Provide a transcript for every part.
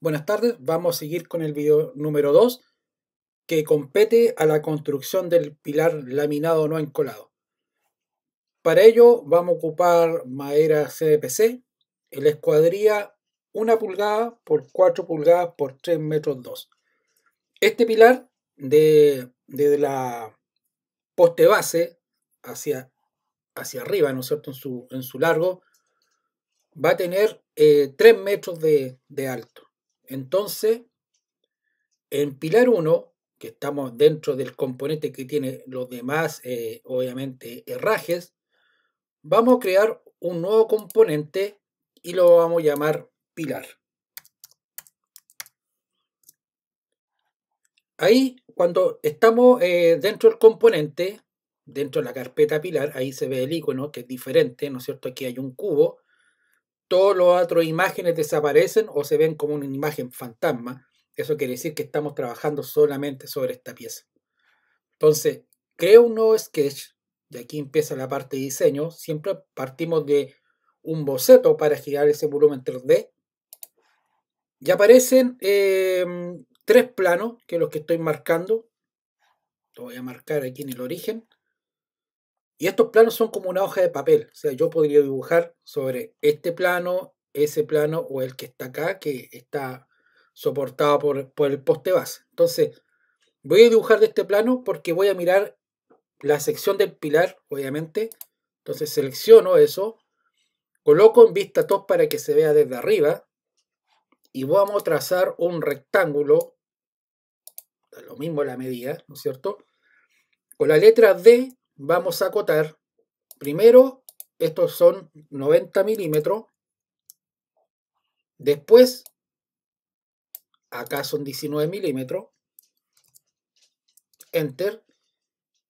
Buenas tardes, vamos a seguir con el video número 2 que compete a la construcción del pilar laminado no encolado. Para ello vamos a ocupar madera CDPC en la escuadrilla 1 pulgada por 4 pulgadas por 3 metros 2. Este pilar de, desde la poste base hacia, hacia arriba, ¿no es cierto?, en su, en su largo, va a tener 3 eh, metros de alto. Entonces, en pilar 1, que estamos dentro del componente que tiene los demás, eh, obviamente, herrajes, vamos a crear un nuevo componente y lo vamos a llamar pilar. Ahí, cuando estamos eh, dentro del componente, dentro de la carpeta pilar, ahí se ve el icono que es diferente, ¿no es cierto? Aquí hay un cubo todos los otros imágenes desaparecen o se ven como una imagen fantasma. Eso quiere decir que estamos trabajando solamente sobre esta pieza. Entonces, creo un nuevo sketch, y aquí empieza la parte de diseño, siempre partimos de un boceto para girar ese volumen 3D. Y aparecen em, tres planos, que los que estoy marcando. voy a marcar aquí en el origen. Y estos planos son como una hoja de papel. O sea, yo podría dibujar sobre este plano, ese plano o el que está acá, que está soportado por, el poste base. Entonces, voy a dibujar de este plano porque voy a mirar la sección del pilar, obviamente. Entonces selecciono eso, coloco en vista top para que se vea desde arriba y vamos a trazar un rectángulo, lo mismo la medida, ¿no es cierto? Con la letra D vamos a acotar, primero, estos son 90 milímetros, después, acá son 19 milímetros, enter,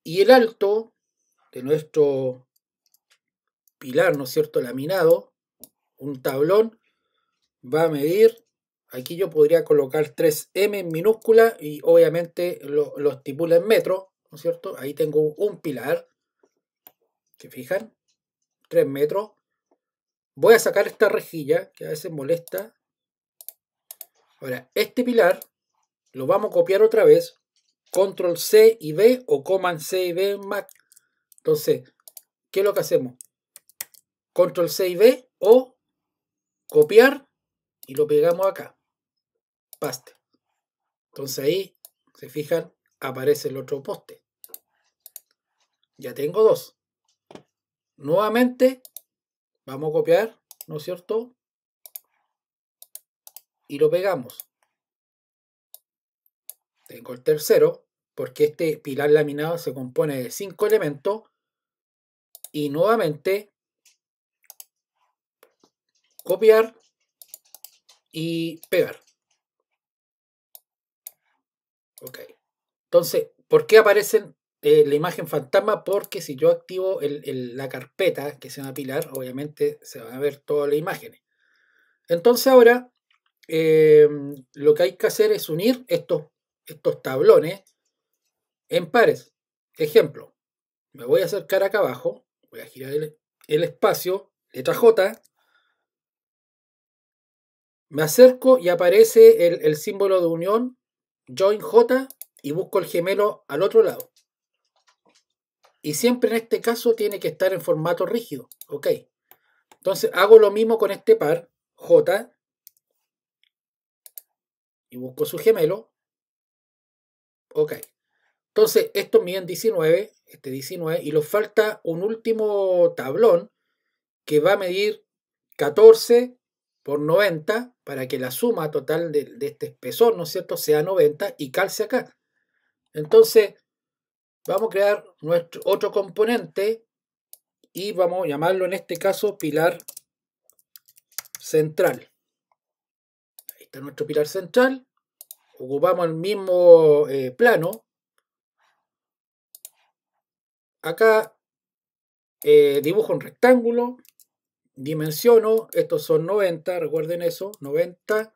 y el alto de nuestro pilar, ¿no es cierto?, laminado, un tablón, va a medir, aquí yo podría colocar 3M en minúscula y obviamente lo, estipula en metro, ¿no es cierto? Ahí tengo un pilar, ¿se fijan? 3 metros. Voy a sacar esta rejilla, que a veces molesta. Ahora, este pilar lo vamos a copiar otra vez. Control C y B o Command C y B Mac. Entonces, ¿qué es lo que hacemos? Control C y B o copiar y lo pegamos acá. Paste. Entonces ahí, se fijan, aparece el otro poste. Ya tengo dos. Nuevamente, vamos a copiar, ¿no es cierto? Y lo pegamos. Tengo el tercero, porque este pilar laminado se compone de cinco elementos. Y nuevamente, copiar y pegar. Ok. Entonces, ¿por qué aparecen eh, la imagen fantasma? Porque si yo activo la carpeta, que se va a pilar, obviamente se van a ver todas las imágenes. Entonces ahora em, lo que hay que hacer es unir estos, estos tablones en pares. Ejemplo, me voy a acercar acá abajo, voy a girar el, espacio, letra J, me acerco y aparece el, el, símbolo de unión, join J, y busco el gemelo al otro lado. Y siempre en este caso tiene que estar en formato rígido. Ok. Entonces hago lo mismo con este par, J, y busco su gemelo. Ok. Entonces estos miden 19, este 19, y nos falta un último tablón que va a medir 14 por 90 para que la suma total de, de este espesor, ¿no es cierto?, sea 90 y calce acá. Entonces, vamos a crear nuestro otro componente y vamos a llamarlo en este caso pilar central. Ahí está nuestro pilar central. Ocupamos el mismo eh, plano. Acá eh, dibujo un rectángulo, dimensiono, estos son 90, recuerden eso, 90,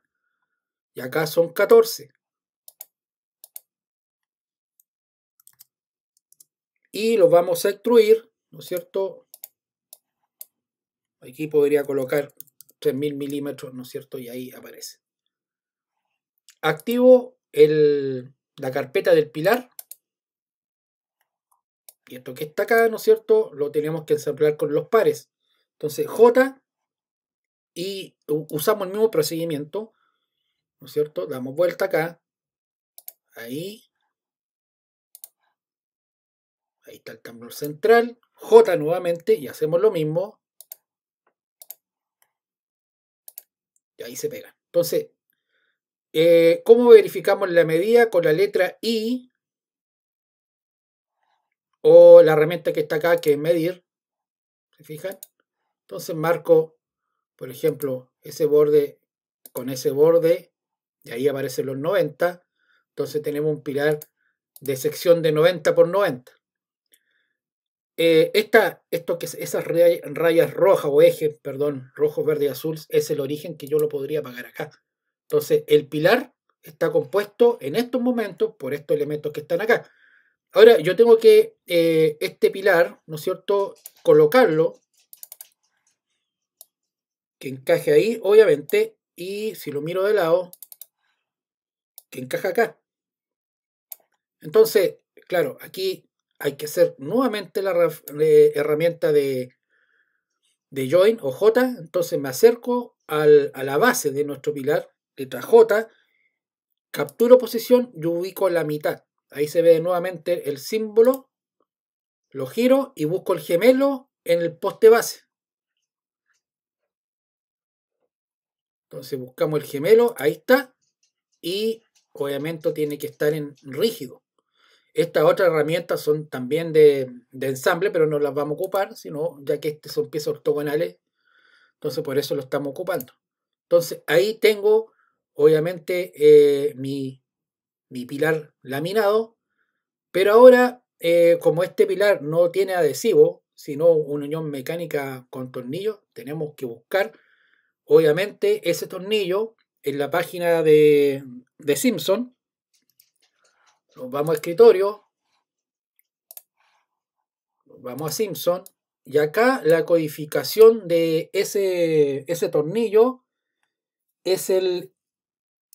y acá son 14. y los vamos a extruir, ¿no es cierto? Aquí podría colocar 3000 milímetros, ¿no es cierto? Y ahí aparece. Activo la carpeta del pilar. Y esto que está acá, ¿no es cierto? Lo tenemos que ensamblar con los pares. Entonces, J y usamos el mismo procedimiento, ¿no es cierto? Damos vuelta acá, ahí, Ahí está el tambor central. J nuevamente y hacemos lo mismo. Y ahí se pega. Entonces, eh, ¿cómo verificamos la medida? Con la letra I o la herramienta que está acá que es medir. ¿Se fijan? Entonces marco, por ejemplo, ese borde con ese borde. Y ahí aparecen los 90. Entonces tenemos un pilar de sección de 90 por 90. Eh, esta, esto que esas rayas rojas o ejes, perdón, rojo, verde y azul, es el origen que yo lo podría pagar acá. Entonces, el pilar está compuesto en estos momentos por estos elementos que están acá. Ahora, yo tengo que eh, este pilar, ¿no es cierto?, colocarlo, que encaje ahí, obviamente, y si lo miro de lado, que encaja acá. Entonces, claro, aquí hay que hacer nuevamente la eh, herramienta de, de join o j, entonces me acerco a la base de nuestro pilar, letra j, capturo posición y ubico la mitad. Ahí se ve nuevamente el símbolo, lo giro y busco el gemelo en el poste base. Entonces buscamos el gemelo, ahí está, y obviamente tiene que estar en rígido. Estas otras herramientas son también de, ensamble, pero no las vamos a ocupar, sino ya que este son piezas ortogonales, entonces por eso lo estamos ocupando. Entonces ahí tengo, obviamente, eh, mi, pilar laminado, pero ahora, eh, como este pilar no tiene adhesivo, sino una unión mecánica con tornillo, tenemos que buscar, obviamente, ese tornillo en la página de, de Simpson vamos a escritorio. vamos a Simpson. Y acá la codificación de ese, ese tornillo es el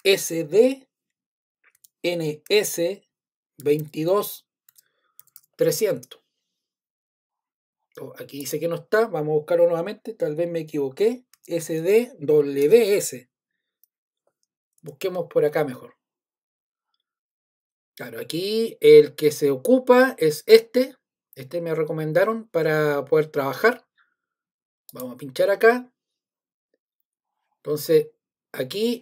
SDNS22300. Aquí dice que no está, vamos a buscarlo nuevamente, tal vez me equivoqué. SDWS. Busquemos por acá mejor. Claro, aquí el que se ocupa es este. Este me recomendaron para poder trabajar. Vamos a pinchar acá. Entonces, aquí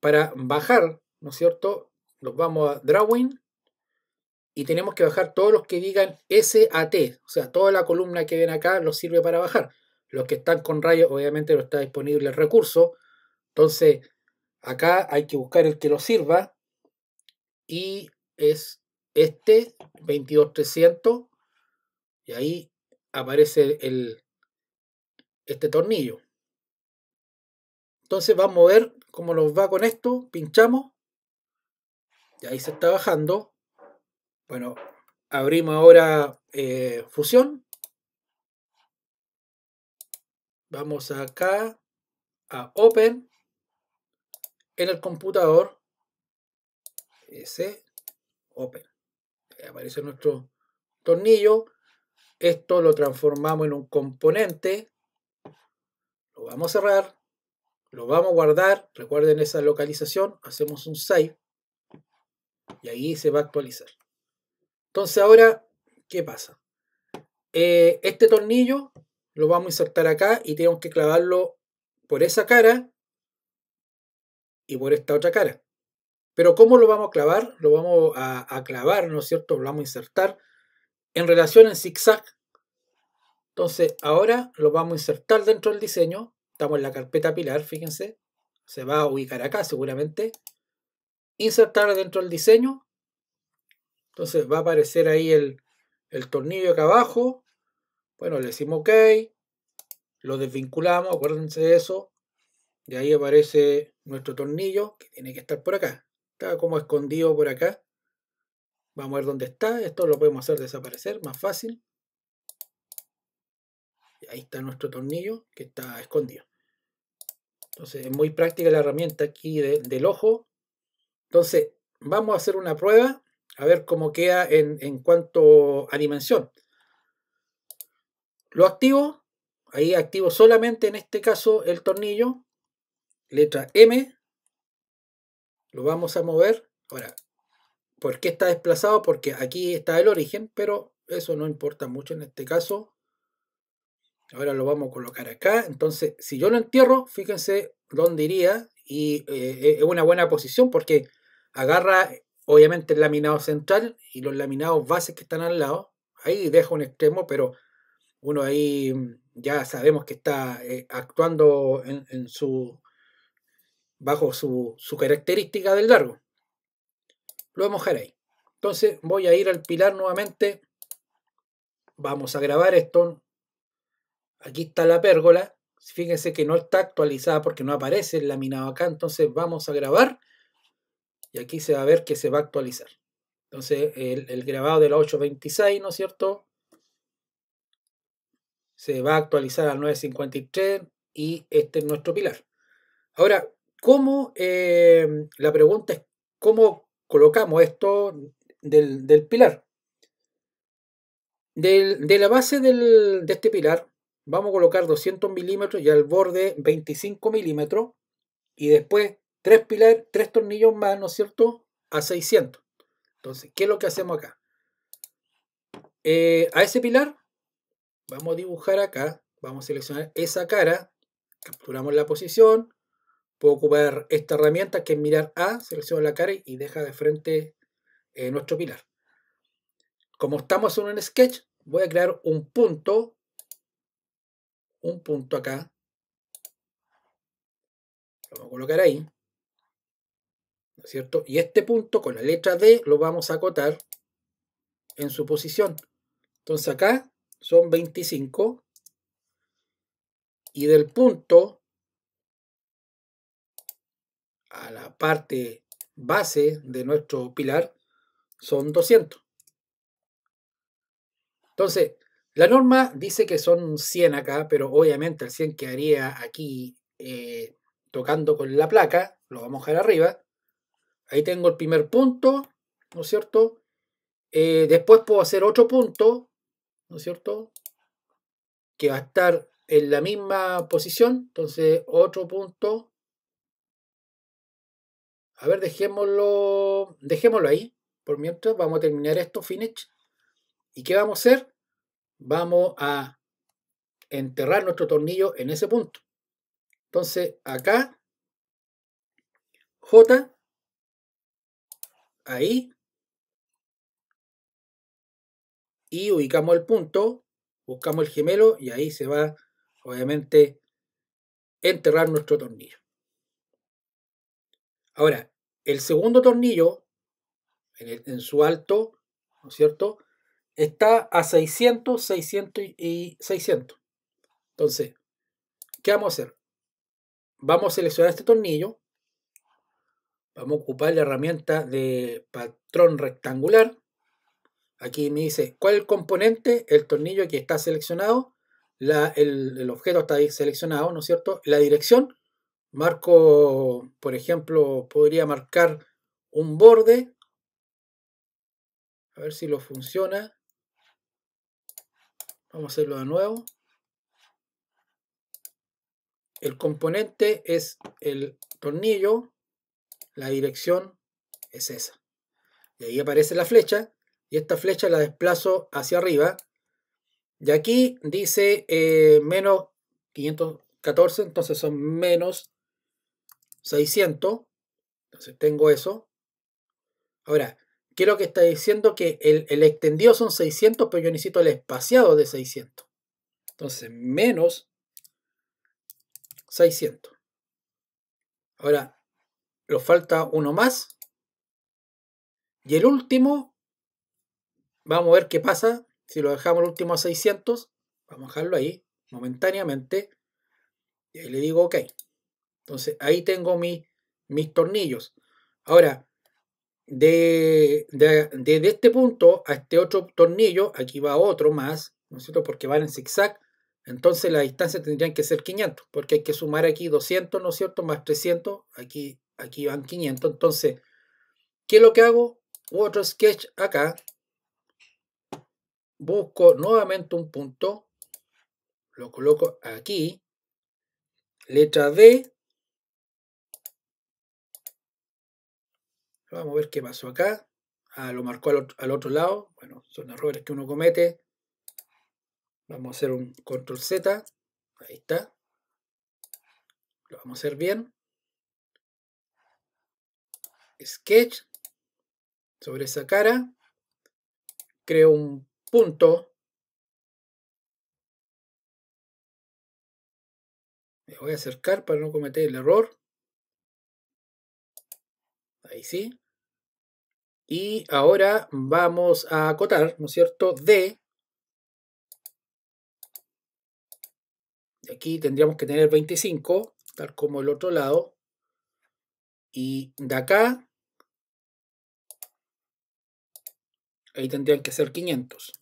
para bajar, ¿no es cierto? Los vamos a Drawing y tenemos que bajar todos los que digan SAT, o sea, toda la columna que ven acá los sirve para bajar. Los que están con rayos, obviamente no está disponible el recurso, entonces acá hay que buscar el que lo sirva y es este 22300 y ahí aparece el, este tornillo. Entonces vamos a ver cómo nos va con esto. Pinchamos. Y ahí se está bajando. Bueno, abrimos ahora eh, fusión. Vamos acá a Open en el computador. Ese. Open. Eh, aparece nuestro tornillo. Esto lo transformamos en un componente. Lo vamos a cerrar. Lo vamos a guardar. Recuerden esa localización. Hacemos un save. Y ahí se va a actualizar. Entonces ahora, ¿qué pasa? Eh, este tornillo lo vamos a insertar acá y tenemos que clavarlo por esa cara y por esta otra cara. Pero ¿cómo lo vamos a clavar? Lo vamos a, clavar, ¿no es cierto? Lo vamos a insertar en relación en zigzag. Entonces, ahora lo vamos a insertar dentro del diseño. Estamos en la carpeta pilar, fíjense. Se va a ubicar acá seguramente. Insertar dentro del diseño. Entonces va a aparecer ahí el, el tornillo acá abajo. Bueno, le decimos OK. Lo desvinculamos, acuérdense de eso. De ahí aparece nuestro tornillo que tiene que estar por acá. Está como escondido por acá. Vamos a ver dónde está. Esto lo podemos hacer desaparecer, más fácil. Ahí está nuestro tornillo que está escondido. Entonces es muy práctica la herramienta aquí del ojo. Entonces vamos a hacer una prueba a ver cómo queda en, en cuanto a dimensión. Lo activo. Ahí activo solamente en este caso el tornillo. Letra M lo vamos a mover. Ahora, ¿por qué está desplazado? Porque aquí está el origen, pero eso no importa mucho en este caso. Ahora lo vamos a colocar acá. Entonces, si yo lo entierro, fíjense dónde iría. Y eh, es una buena posición porque agarra, obviamente, el laminado central y los laminados bases que están al lado. Ahí deja un extremo, pero uno ahí ya sabemos que está eh, actuando en, su, bajo su, característica del largo. Lo vamos a dejar ahí. Entonces voy a ir al pilar nuevamente. Vamos a grabar esto. Aquí está la pérgola. Fíjense que no está actualizada porque no aparece el laminado acá. Entonces vamos a grabar. Y aquí se va a ver que se va a actualizar. Entonces el, el grabado de la 826, ¿no es cierto? Se va a actualizar al 953 y este es nuestro pilar. Ahora, ¿Cómo? Eh, la pregunta es, ¿cómo colocamos esto del, pilar? de la base de este pilar vamos a colocar 200 milímetros y al borde 25 milímetros y después tres tres tornillos más, ¿no es cierto? A 600. Entonces, ¿qué es lo que hacemos acá? Eh, a ese pilar vamos a dibujar acá, vamos a seleccionar esa cara, capturamos la posición, Puedo ocupar esta herramienta que es mirar A, selecciono la cara y deja de frente eh, nuestro pilar. Como estamos en un sketch, voy a crear un punto, un punto acá. Lo voy a colocar ahí. ¿No es cierto? Y este punto con la letra D lo vamos a acotar en su posición. Entonces acá son 25 y del punto a la parte base de nuestro pilar son 200. Entonces, la norma dice que son 100 acá, pero obviamente el 100 quedaría aquí eh, tocando con la placa, lo vamos a dejar arriba. Ahí tengo el primer punto, ¿no es cierto? Eh, después puedo hacer otro punto, ¿no es cierto? Que va a estar en la misma posición, entonces otro punto a ver, dejémoslo, dejémoslo ahí. Por mientras vamos a terminar esto, finish. ¿Y qué vamos a hacer? Vamos a enterrar nuestro tornillo en ese punto. Entonces, acá, J, ahí, y ubicamos el punto, buscamos el gemelo y ahí se va, obviamente, enterrar nuestro tornillo. Ahora, el segundo tornillo, en, su alto, ¿no es cierto? Está a 600, 600 y 600. Entonces, ¿qué vamos a hacer? Vamos a seleccionar este tornillo. Vamos a ocupar la herramienta de patrón rectangular. Aquí me dice, ¿cuál es el componente? El tornillo que está seleccionado. La, el, el objeto está seleccionado, ¿no es cierto? La dirección Marco, por ejemplo, podría marcar un borde. A ver si lo funciona. Vamos a hacerlo de nuevo. El componente es el tornillo. La dirección es esa. Y ahí aparece la flecha. Y esta flecha la desplazo hacia arriba. Y aquí dice eh, menos 514. Entonces son menos 600. Entonces tengo eso. Ahora, ¿qué es lo que está diciendo? Que el, el extendido son 600, pero yo necesito el espaciado de 600. Entonces, menos 600. Ahora, nos falta uno más. Y el último, vamos a ver qué pasa. Si lo dejamos el último a 600, vamos a dejarlo ahí momentáneamente. Y ahí le digo OK. Entonces ahí tengo mis tornillos. Ahora, de, este punto a este otro tornillo, aquí va otro más, ¿no es cierto? Porque van en zigzag. Entonces la distancia tendrían que ser 500, porque hay que sumar aquí 200, ¿no es cierto? Más 300, aquí, aquí van 500. Entonces, ¿qué es lo que hago? Otro sketch acá. Busco nuevamente un punto. Lo coloco aquí. Letra D Vamos a ver qué pasó acá. Ah, lo marcó al otro, lado. Bueno, son errores que uno comete. Vamos a hacer un control Z. Ahí está. Lo vamos a hacer bien. Sketch. Sobre esa cara. Creo un punto. Me voy a acercar para no cometer el error. Ahí sí. Y ahora vamos a acotar, ¿no es cierto?, D. Aquí tendríamos que tener 25, tal como el otro lado. Y de acá, ahí tendrían que ser 500.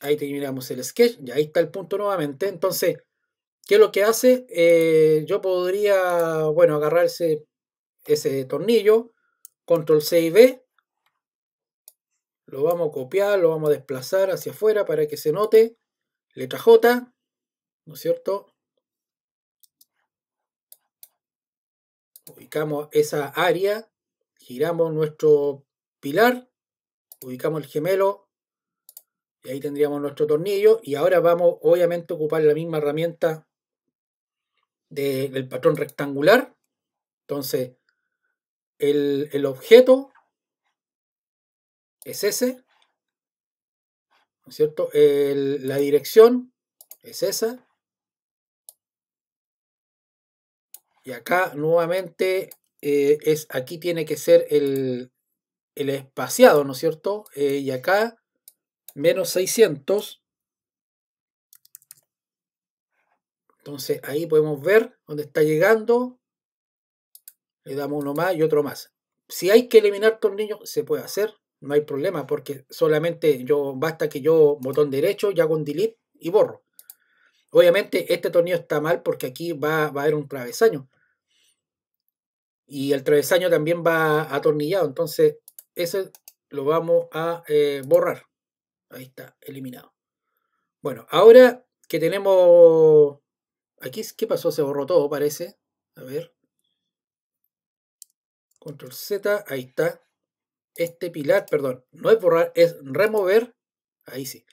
Ahí terminamos el sketch, y ahí está el punto nuevamente. Entonces, ¿qué es lo que hace? Eh, yo podría, bueno, agarrarse ese tornillo, control C y B, lo vamos a copiar, lo vamos a desplazar hacia afuera para que se note, letra J, ¿no es cierto? Ubicamos esa área, giramos nuestro pilar, ubicamos el gemelo y ahí tendríamos nuestro tornillo y ahora vamos obviamente a ocupar la misma herramienta del patrón rectangular entonces el, objeto es ese, ¿no es cierto? la dirección es esa. Y acá nuevamente eh, es, aquí tiene que ser el, el espaciado, ¿no es cierto? Eh, y acá menos 600. Entonces ahí podemos ver dónde está llegando le damos uno más y otro más. Si hay que eliminar tornillos, se puede hacer, no hay problema, porque solamente yo basta que yo botón derecho, ya un delete y borro. Obviamente este tornillo está mal porque aquí va, va a haber un travesaño. Y el travesaño también va atornillado, entonces ese lo vamos a eh, borrar. Ahí está, eliminado. Bueno, ahora que tenemos... Aquí, ¿qué pasó? Se borró todo, parece. A ver. Control Z, ahí está. Este pilar, perdón, no es borrar, es remover. Ahí sí.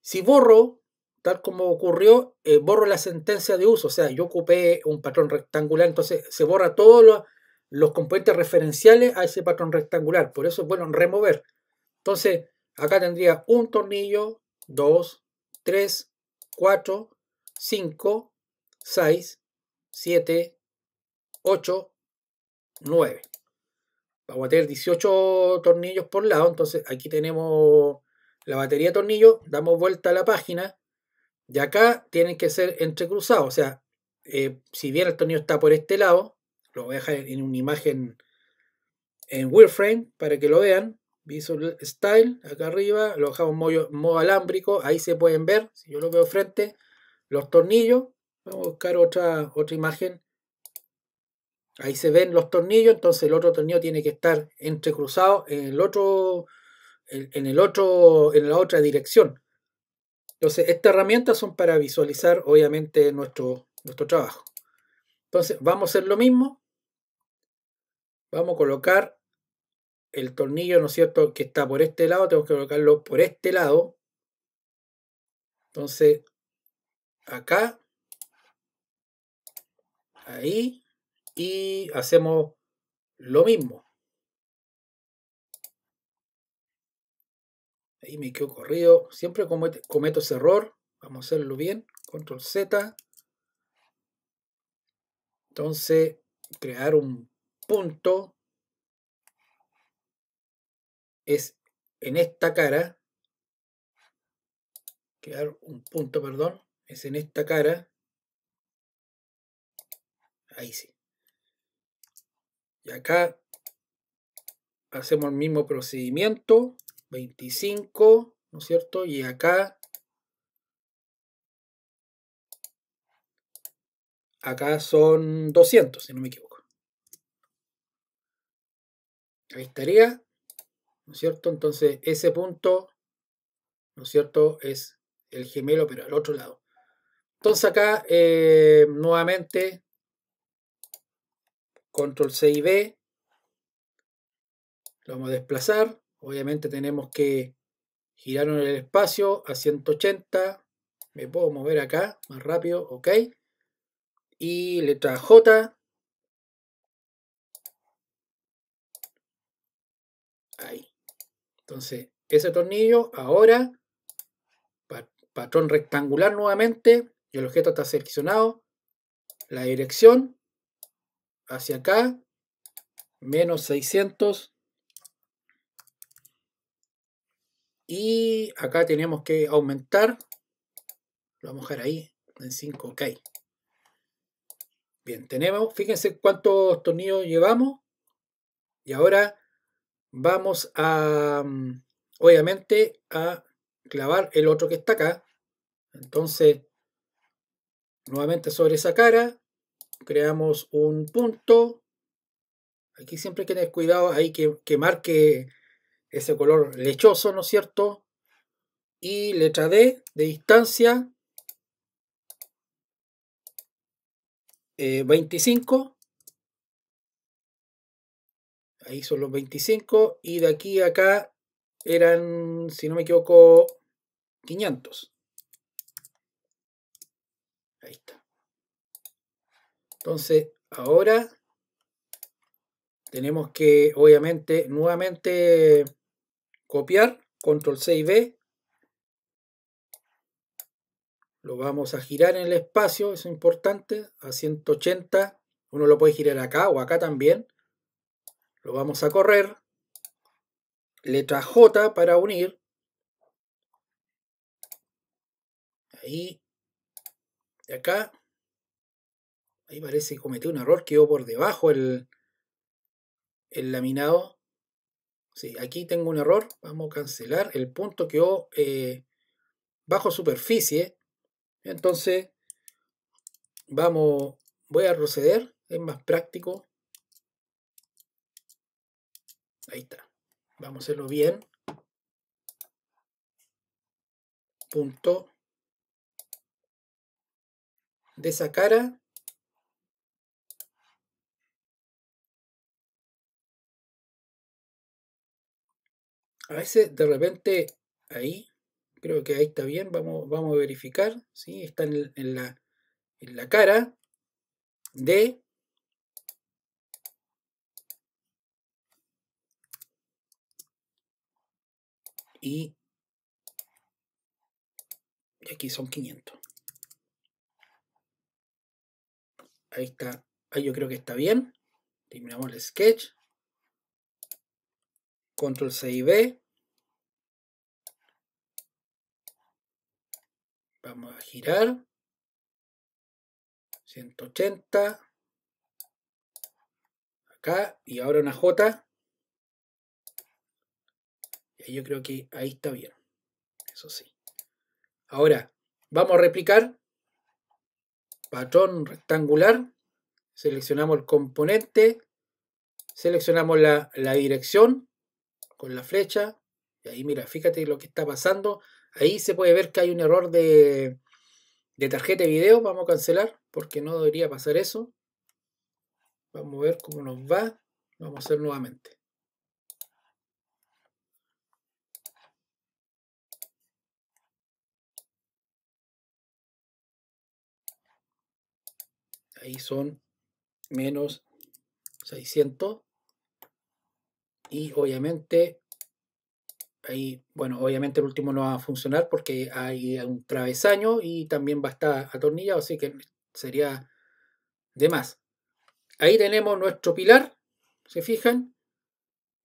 Si borro, tal como ocurrió, eh, borro la sentencia de uso. O sea, yo ocupé un patrón rectangular, entonces se borra todos los, los componentes referenciales a ese patrón rectangular. Por eso es bueno remover. Entonces, acá tendría un tornillo, dos, tres, cuatro, cinco, seis, siete, ocho, nueve vamos a tener 18 tornillos por lado, entonces aquí tenemos la batería de tornillos, damos vuelta a la página y acá tienen que ser entrecruzados, o sea, eh, si bien el tornillo está por este lado, lo voy a dejar en una imagen en wireframe para que lo vean, Visual Style, acá arriba, lo dejamos en modo alámbrico, ahí se pueden ver, si yo lo veo frente, los tornillos, vamos a buscar otra, otra imagen Ahí se ven los tornillos, entonces el otro tornillo tiene que estar entrecruzado en el otro, en el otro, en la otra dirección. Entonces, estas herramientas son para visualizar, obviamente, nuestro, nuestro trabajo. Entonces, vamos a hacer lo mismo. Vamos a colocar el tornillo, ¿no es cierto?, que está por este lado, Tengo que colocarlo por este lado. Entonces, acá, ahí, y hacemos lo mismo. Ahí me quedo corrido. Siempre cometo, cometo ese error. Vamos a hacerlo bien. Control Z. Entonces, crear un punto es en esta cara. Crear un punto, perdón. Es en esta cara. Ahí sí. Y acá hacemos el mismo procedimiento, 25, ¿no es cierto? Y acá, acá son 200, si no me equivoco. Ahí estaría, ¿no es cierto? Entonces ese punto, ¿no es cierto? Es el gemelo, pero al otro lado. Entonces acá, eh, nuevamente, control C y B, lo vamos a desplazar, obviamente tenemos que girar en el espacio a 180, me puedo mover acá más rápido, ok, y letra J, ahí, entonces ese tornillo ahora, patrón rectangular nuevamente, y el objeto está seleccionado, la dirección, hacia acá, menos 600. Y acá tenemos que aumentar. Lo vamos a dejar ahí, en 5, ok. Bien, tenemos, fíjense cuántos tornillos llevamos. Y ahora vamos a, mm, obviamente, a clavar el otro que está acá. Entonces, nuevamente sobre esa cara, creamos un punto. Aquí siempre hay que tener cuidado, hay que, que marque ese color lechoso, ¿no es cierto? Y letra D de distancia. 25. Eh, Ahí son los 25. Y de aquí a acá eran, si no me equivoco, 500. Ahí está. Entonces, ahora tenemos que, obviamente, nuevamente copiar, control C y B. Lo vamos a girar en el espacio, eso es importante, a 180. Uno lo puede girar acá o acá también. Lo vamos a correr. Letra J para unir. Ahí. Y acá Ahí parece que cometió un error, quedó por debajo el, el laminado. Sí, aquí tengo un error, vamos a cancelar. El punto quedó eh, bajo superficie. Entonces, vamos, voy a proceder, es más práctico. Ahí está. Vamos a hacerlo bien. Punto. De esa cara a veces de repente ahí, creo que ahí está bien, vamos, vamos a verificar, si está en, la, cara de... Y, y aquí son 500. Ahí está, ahí yo creo que está bien. Terminamos el sketch control C y B. Vamos a girar. 180. Acá. Y ahora una J. Y yo creo que ahí está bien. Eso sí. Ahora, vamos a replicar. Patrón rectangular. Seleccionamos el componente. Seleccionamos la, la dirección con la flecha. Y ahí mira, fíjate lo que está pasando. Ahí se puede ver que hay un error de, de tarjeta de video. Vamos a cancelar porque no debería pasar eso. Vamos a ver cómo nos va. Vamos a hacer nuevamente. Ahí son menos 600 y obviamente ahí, bueno, obviamente el último no va a funcionar porque hay un travesaño y también va a estar atornillado, así que sería de más. Ahí tenemos nuestro pilar, ¿se fijan?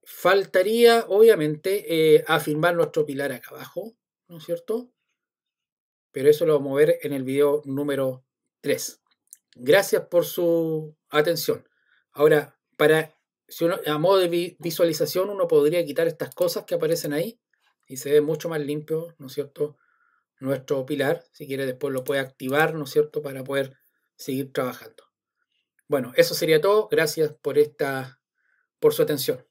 Faltaría, obviamente, eh, afirmar nuestro pilar acá abajo, ¿no es cierto? Pero eso lo vamos a ver en el video número 3. Gracias por su atención. Ahora, para a modo de visualización uno podría quitar estas cosas que aparecen ahí y se ve mucho más limpio, ¿no es cierto? Nuestro pilar, si quiere después lo puede activar, ¿no es cierto? Para poder seguir trabajando. Bueno, eso sería todo. Gracias por esta, por su atención.